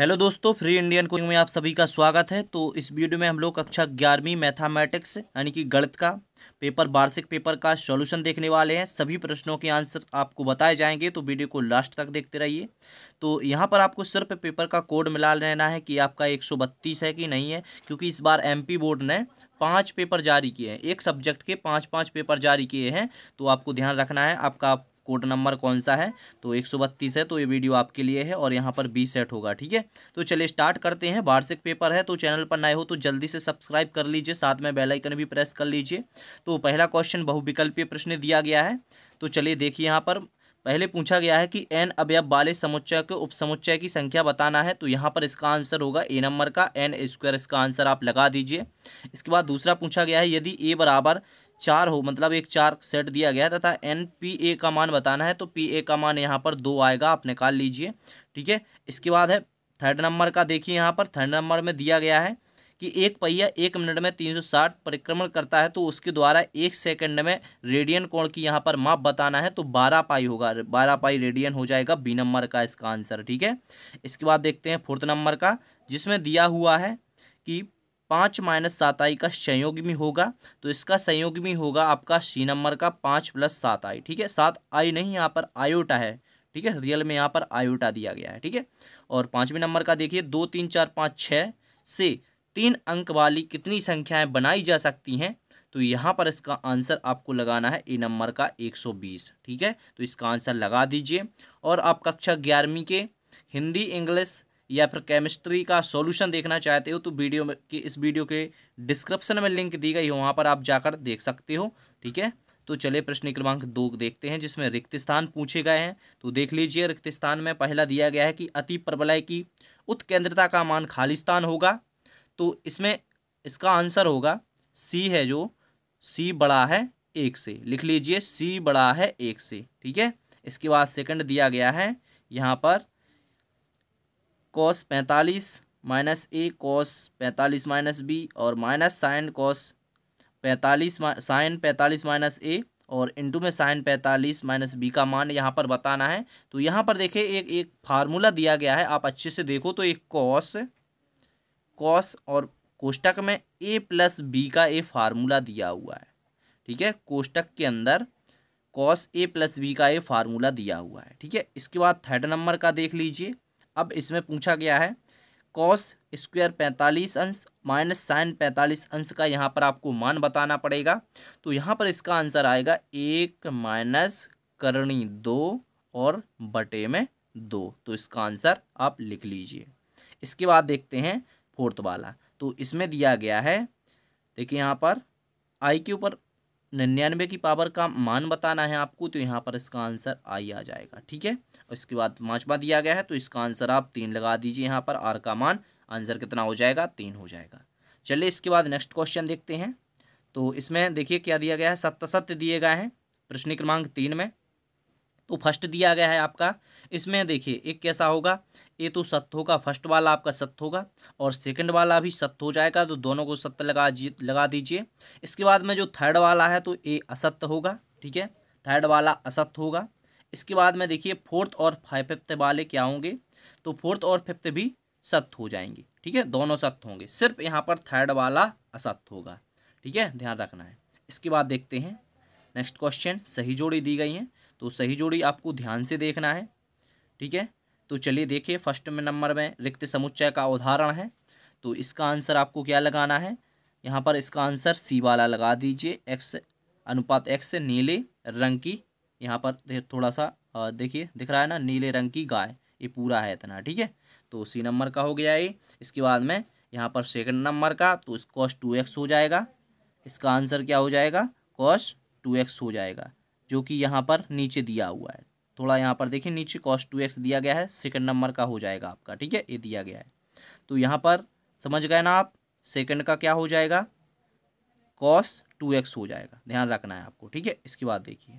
Hello दोस्तों free Indian coaching में आप सभी का स्वागत है तो इस वीडियो में हम लोग कक्षा ग्यारहवीं मैथामेटिक्स यानी कि गणित का पेपर वार्षिक पेपर का सॉल्यूशन देखने वाले हैं सभी प्रश्नों के आंसर आपको बताए जाएंगे तो वीडियो को लास्ट तक देखते रहिए तो यहाँ पर आपको सिर्फ पेपर का कोड मिला लेना है कि आपका एक है कि नहीं है क्योंकि इस बार एम बोर्ड ने पाँच पेपर जारी किए हैं एक सब्जेक्ट के पाँच पाँच पेपर जारी किए हैं तो आपको ध्यान रखना है आपका कोड नंबर कौन सा है तो एक है तो ये वीडियो आपके लिए है और यहाँ पर बी सेट होगा ठीक है तो चलिए स्टार्ट करते हैं वार्षिक पेपर है तो चैनल पर नए हो तो जल्दी से सब्सक्राइब कर लीजिए साथ में बेलाइकन भी प्रेस कर लीजिए तो पहला क्वेश्चन बहुविकल्पीय प्रश्न दिया गया है तो चलिए देखिए यहाँ पर पहले पूछा गया है कि एन अवयव वाले समुच्चय के उपसमुच्चय की संख्या बताना है तो यहाँ पर इसका आंसर होगा ए नंबर का एन स्क्वायर इसका आंसर आप लगा दीजिए इसके बाद दूसरा पूछा गया है यदि ए बराबर चार हो मतलब एक चार सेट दिया गया है तथा एन पी ए का मान बताना है तो पी ए का मान यहाँ पर दो आएगा आप निकाल लीजिए ठीक है इसके बाद है थर्ड नंबर का देखिए यहाँ पर थर्ड नंबर में दिया गया है कि एक पहिया एक मिनट में 360 परिक्रमण करता है तो उसके द्वारा एक सेकंड में रेडियन कोण की यहाँ पर माप बताना है तो 12 पाई होगा 12 पाई रेडियन हो जाएगा बी नंबर का इसका आंसर ठीक है इसके बाद देखते हैं फोर्थ नंबर का जिसमें दिया हुआ है कि पाँच माइनस सात आई का संयोग में होगा तो इसका संयोग में होगा आपका सी नंबर का पाँच प्लस सात आई ठीक है सात आई नहीं यहाँ पर आयोटा है ठीक है रियल में यहाँ पर आयोटा दिया गया है ठीक है और पाँचवें नंबर का देखिए दो तीन चार पाँच छः से तीन अंक वाली कितनी संख्याएँ बनाई जा सकती हैं तो यहाँ पर इसका आंसर आपको लगाना है ए नंबर का बीस ठीक है तो इसका आंसर लगा दीजिए और आप कक्षा ग्यारहवीं के हिंदी इंग्लिश या फिर केमिस्ट्री का सॉल्यूशन देखना चाहते हो तो वीडियो में कि इस वीडियो के डिस्क्रिप्शन में लिंक दी गई हो वहाँ पर आप जाकर देख सकते हो ठीक है तो चले प्रश्न क्रमांक दो देखते हैं जिसमें रिक्त स्थान पूछे गए हैं तो देख लीजिए रिक्त स्थान में पहला दिया गया है कि अति प्रबलय की उत्केंद्रता का मान खाली स्थान होगा तो इसमें इसका आंसर होगा सी है जो सी बड़ा है एक से लिख लीजिए सी बड़ा है एक से ठीक है इसके बाद सेकंड दिया गया है यहाँ पर कॉस पैंतालीस माइनस ए कॉस पैंतालीस माइनस बी और माइनस साइन कॉस पैंतालीस साइन पैंतालीस माइनस ए और इंटू में साइन पैंतालीस माइनस बी का मान यहाँ पर बताना है तो यहाँ पर देखिए एक एक फार्मूला दिया गया है आप अच्छे से देखो तो एक कॉस कॉस और कोष्टक में ए प्लस बी का ए फार्मूला दिया हुआ है ठीक है कोष्टक के अंदर कॉस ए प्लस बी का ए फार्मूला दिया हुआ है ठीक है इसके बाद थर्ड नंबर का देख लीजिए अब इसमें पूछा गया है कॉस स्क्वायर पैंतालीस अंश माइनस साइन पैंतालीस अंश का यहाँ पर आपको मान बताना पड़ेगा तो यहाँ पर इसका आंसर आएगा एक माइनस करणी दो और बटे में दो तो इसका आंसर आप लिख लीजिए इसके बाद देखते हैं फोर्थ वाला तो इसमें दिया गया है देखिए यहाँ पर आई के ऊपर निन्यानवे की पावर का मान बताना है आपको तो यहाँ पर इसका आंसर आई आ जाएगा ठीक है उसके बाद पाँचवा दिया गया है तो इसका आंसर आप तीन लगा दीजिए यहाँ पर आर का मान आंसर कितना हो जाएगा तीन हो जाएगा चलिए इसके बाद नेक्स्ट क्वेश्चन देखते हैं तो इसमें देखिए क्या दिया गया है सत्य सत्य दिए गए हैं प्रश्न क्रमांक तीन में तो फर्स्ट दिया गया है आपका इसमें देखिए एक कैसा होगा ये तो सत्य होगा फर्स्ट वाला आपका सत्य होगा और सेकंड वाला भी सत्य हो जाएगा तो दोनों को सत्य लगा लगा दीजिए इसके बाद में जो थर्ड वाला है तो ये असत्य होगा ठीक है थर्ड वाला असत्य होगा इसके बाद में देखिए फोर्थ और फिफ्थ वाले क्या होंगे तो फोर्थ और फिफ्थ भी सत्य हो जाएंगे ठीक है दोनों सत्य होंगे सिर्फ यहाँ पर थर्ड वाला असत्य होगा ठीक है ध्यान रखना है इसके बाद देखते हैं नेक्स्ट क्वेश्चन सही जोड़ी दी गई है तो सही जोड़ी आपको ध्यान से देखना है ठीक है तो चलिए देखिए फर्स्ट में नंबर में रिक्त समुच्चय का उदाहरण है तो इसका आंसर आपको क्या लगाना है यहाँ पर इसका आंसर सी वाला लगा दीजिए एक्स अनुपात एक्स नीले रंग की यहाँ पर थोड़ा सा देखिए दिख रहा है ना नीले रंग की गाय ये पूरा है इतना ठीक है तो सी नंबर का हो गया ये इसके बाद में यहाँ पर सेकंड नंबर का तो इस कॉस टू एक्स हो जाएगा इसका आंसर क्या हो जाएगा कॉस टू एक्स हो जाएगा जो कि यहाँ पर नीचे दिया हुआ है थोड़ा यहाँ पर देखिए नीचे कॉस टू एक्स दिया गया है सेकंड नंबर का हो जाएगा आपका ठीक है ये दिया गया है तो यहाँ पर समझ गए ना आप सेकंड का क्या हो जाएगा कॉस टू एक्स हो जाएगा ध्यान रखना है आपको ठीक है इसके बाद देखिए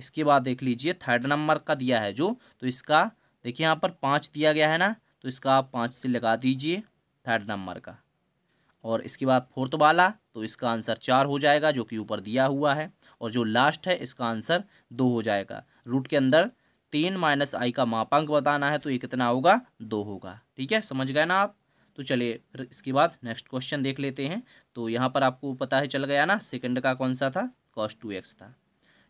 इसके बाद देख लीजिए थर्ड नंबर का दिया है जो तो इसका देखिए यहाँ पर पाँच दिया गया है ना तो इसका आप पाँच से लगा दीजिए थर्ड नंबर का और इसके बाद फोर्थ वाला तो इसका आंसर चार हो जाएगा जो कि ऊपर दिया हुआ है और जो लास्ट है इसका आंसर दो हो जाएगा रूट के अंदर तीन माइनस आई का मापांक बताना है तो ये कितना होगा दो होगा ठीक है समझ गए ना आप तो चलिए फिर इसके बाद नेक्स्ट क्वेश्चन देख लेते हैं तो यहाँ पर आपको पता है चल गया ना सेकंड का कौन सा था कॉस टू एक्स था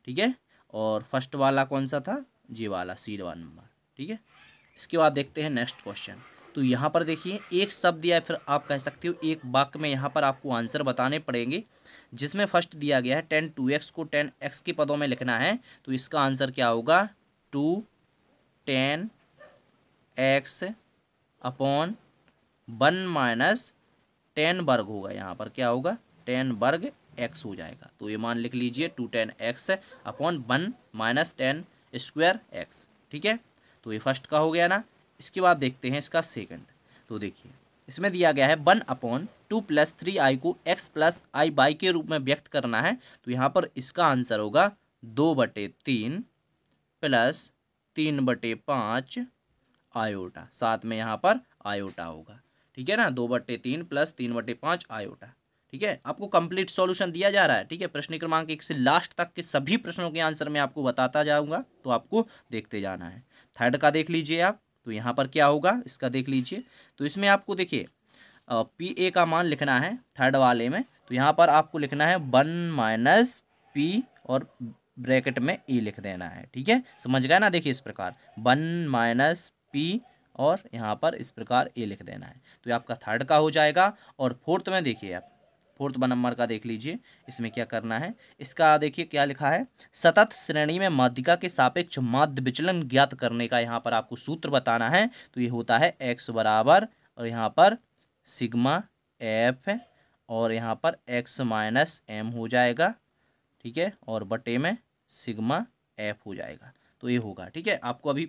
ठीक है और फर्स्ट वाला कौन सा था जे वाला सी वन नंबर ठीक है इसके बाद देखते हैं नेक्स्ट क्वेश्चन तो यहाँ पर देखिए एक शब्द या फिर आप कह सकते हो एक वाक्य में यहाँ पर आपको आंसर बताने पड़ेंगे जिसमें फर्स्ट दिया गया है टेन टू एक्स को टेन एक्स के पदों में लिखना है तो इसका आंसर क्या होगा two tan x upon one minus tan वर्ग होगा यहाँ पर क्या होगा टेन वर्ग एक्स हो जाएगा तो ये मान लिख लीजिए two tan x upon one minus tan square x ठीक है तो ये फर्स्ट का हो गया ना इसके बाद देखते हैं इसका सेकंड तो देखिए इसमें दिया गया है one upon two plus three i को एक्स प्लस आई बाई के रूप में व्यक्त करना है तो यहाँ पर इसका आंसर होगा दो बटे तीन प्लस तीन बटे पाँच आयोटा साथ में यहाँ पर आयोटा होगा ठीक है ना दो बटे तीन प्लस तीन बटे पाँच आयोटा ठीक है आपको कंप्लीट सॉल्यूशन दिया जा रहा है ठीक है प्रश्न क्रमांक एक से लास्ट तक के सभी प्रश्नों के आंसर मैं आपको बताता जाऊँगा तो आपको देखते जाना है थर्ड का देख लीजिए आप तो यहाँ पर क्या होगा इसका देख लीजिए तो इसमें आपको देखिए पी ए का मान लिखना है थर्ड वाले में तो यहाँ पर आपको लिखना है वन माइनस पी और ब्रैकेट में ए e लिख देना है ठीक है समझ गए ना देखिए इस प्रकार वन माइनस पी और यहाँ पर इस प्रकार ए e लिख देना है तो ये आपका थर्ड का हो जाएगा और फोर्थ में देखिए आप फोर्थ वन नंबर का देख लीजिए इसमें क्या करना है इसका देखिए क्या लिखा है सतत श्रेणी में माध्यिका के सापेक्ष माध्य विचलन ज्ञात करने का यहाँ पर आपको सूत्र बताना है तो ये होता है एक्स बराबर और यहाँ पर सिग्मा एफ और यहाँ पर एक्स माइनस एम हो जाएगा ठीक है और बटे में सिग्मा एफ हो जाएगा तो ये होगा ठीक है आपको अभी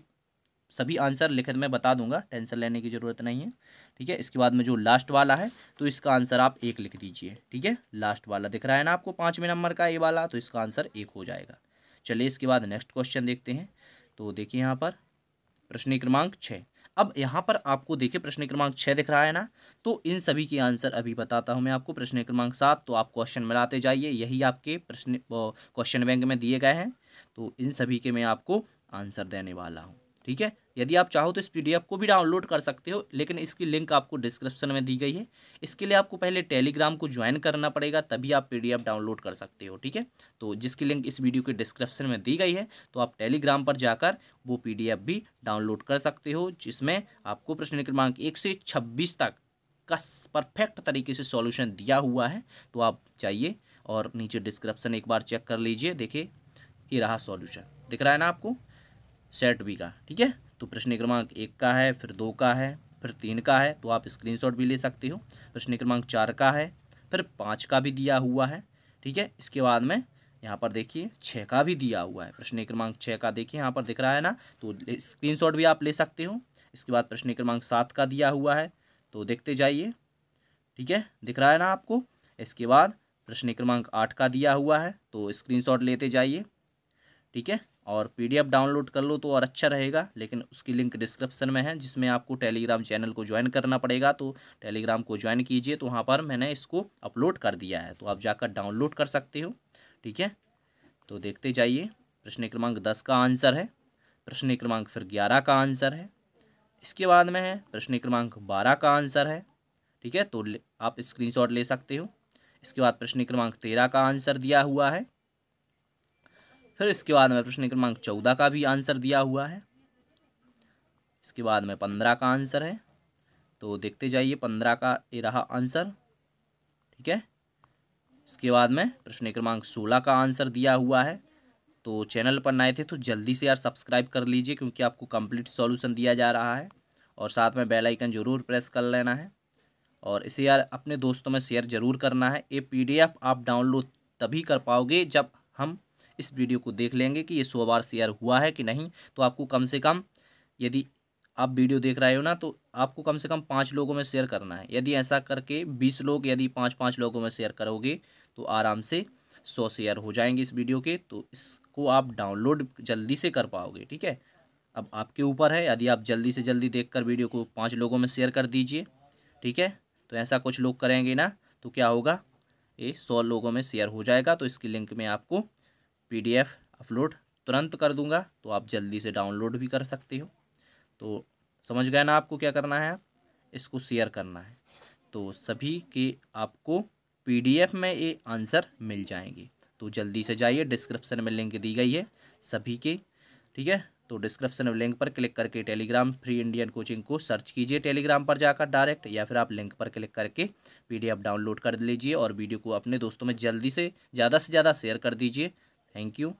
सभी आंसर लिखित में बता दूंगा टेंशन लेने की ज़रूरत नहीं है ठीक है इसके बाद में जो लास्ट वाला है तो इसका आंसर आप एक लिख दीजिए ठीक है लास्ट वाला दिख रहा है ना आपको पाँचवें नंबर का ये वाला तो इसका आंसर एक हो जाएगा चलिए इसके बाद नेक्स्ट क्वेश्चन देखते हैं तो देखिए यहाँ पर प्रश्न क्रमांक छः अब यहाँ पर आपको देखिए प्रश्न क्रमांक छः दिख रहा है ना तो इन सभी के आंसर अभी बताता हूँ मैं आपको प्रश्न क्रमांक सात तो आप क्वेश्चन मिलाते जाइए यही आपके प्रश्न क्वेश्चन बैंक में दिए गए हैं तो इन सभी के मैं आपको आंसर देने वाला हूँ ठीक है यदि आप चाहो तो इस पीडीएफ को भी डाउनलोड कर सकते हो लेकिन इसकी लिंक आपको डिस्क्रिप्शन में दी गई है इसके लिए आपको पहले टेलीग्राम को ज्वाइन करना पड़ेगा तभी आप पीडीएफ डाउनलोड कर सकते हो ठीक है तो जिसकी लिंक इस वीडियो के डिस्क्रिप्शन में दी गई है तो आप टेलीग्राम पर जाकर वो पी भी डाउनलोड कर सकते हो जिसमें आपको प्रश्न क्रमांक एक से छब्बीस तक का परफेक्ट तरीके से सॉल्यूशन दिया हुआ है तो आप जाइए और नीचे डिस्क्रिप्शन एक बार चेक कर लीजिए देखिए ये रहा सॉल्यूशन दिख रहा है ना आपको सेट बी का ठीक है तो प्रश्न क्रमांक एक का है फिर दो का है फिर तीन का है तो आप स्क्रीनशॉट भी ले सकते हो प्रश्न क्रमांक चार का है फिर पाँच का भी दिया हुआ है ठीक है इसके बाद में यहाँ पर देखिए छः का भी दिया हुआ है प्रश्न क्रमांक छः का देखिए यहाँ पर दिख रहा है ना तो स्क्रीन भी आप ले सकते हो इसके बाद प्रश्न क्रमांक सात का दिया हुआ है तो देखते जाइए ठीक है दिख रहा है ना आपको इसके बाद प्रश्न क्रमांक आठ का दिया हुआ है तो स्क्रीनशॉट लेते जाइए ठीक है और पीडीएफ डाउनलोड कर लो तो और अच्छा रहेगा लेकिन उसकी लिंक डिस्क्रिप्शन में है जिसमें आपको टेलीग्राम चैनल को ज्वाइन करना पड़ेगा तो टेलीग्राम को ज्वाइन कीजिए तो वहाँ पर मैंने इसको अपलोड कर दिया है तो आप जाकर डाउनलोड कर सकते हो ठीक है तो देखते जाइए प्रश्न क्रमांक दस का आंसर है प्रश्न क्रमांक फिर ग्यारह का आंसर है इसके बाद में है प्रश्न क्रमांक बारह का आंसर है ठीक है तो आप स्क्रीनशॉट ले सकते हो इसके बाद प्रश्न क्रमांक तेरह का आंसर दिया हुआ है फिर इसके बाद में प्रश्न क्रमांक चौदह का भी आंसर दिया हुआ है इसके बाद में पंद्रह का आंसर है तो देखते जाइए पंद्रह का ये रहा आंसर ठीक है इसके बाद में प्रश्न क्रमांक सोलह का आंसर दिया हुआ है तो चैनल पर नए थे तो जल्दी से यार सब्सक्राइब कर लीजिए क्योंकि आपको कंप्लीट सॉल्यूशन दिया जा रहा है और साथ में बेल आइकन ज़रूर प्रेस कर लेना है और इसे यार अपने दोस्तों में शेयर ज़रूर करना है ये पीडीएफ आप डाउनलोड तभी कर पाओगे जब हम इस वीडियो को देख लेंगे कि ये सौ बार शेयर हुआ है कि नहीं तो आपको कम से कम यदि आप वीडियो देख रहे हो ना तो आपको कम से कम पाँच लोगों में शेयर करना है यदि ऐसा करके बीस लोग यदि पाँच पाँच लोगों में शेयर करोगे तो आराम से सौ शेयर हो जाएंगे इस वीडियो के तो इसको आप डाउनलोड जल्दी से कर पाओगे ठीक है अब आपके ऊपर है यदि आप जल्दी से जल्दी देखकर वीडियो को पाँच लोगों में शेयर कर दीजिए ठीक है तो ऐसा कुछ लोग करेंगे ना तो क्या होगा ये सौ लोगों में शेयर हो जाएगा तो इसकी लिंक मैं आपको पीडीएफ अपलोड तुरंत कर दूंगा तो आप जल्दी से डाउनलोड भी कर सकते हो तो समझ गए ना आपको क्या करना है इसको शेयर करना है तो सभी के आपको पीडीएफ में ये आंसर मिल जाएंगे तो जल्दी से जाइए डिस्क्रिप्शन में लिंक दी गई है सभी के ठीक है तो डिस्क्रिप्शन में लिंक पर क्लिक करके टेलीग्राम फ्री इंडियन कोचिंग को सर्च कीजिए टेलीग्राम पर जाकर डायरेक्ट या फिर आप लिंक पर क्लिक करके पीडीएफ डाउनलोड कर लीजिए और वीडियो को अपने दोस्तों में जल्दी से ज़्यादा से ज़्यादा शेयर कर दीजिए Thank you.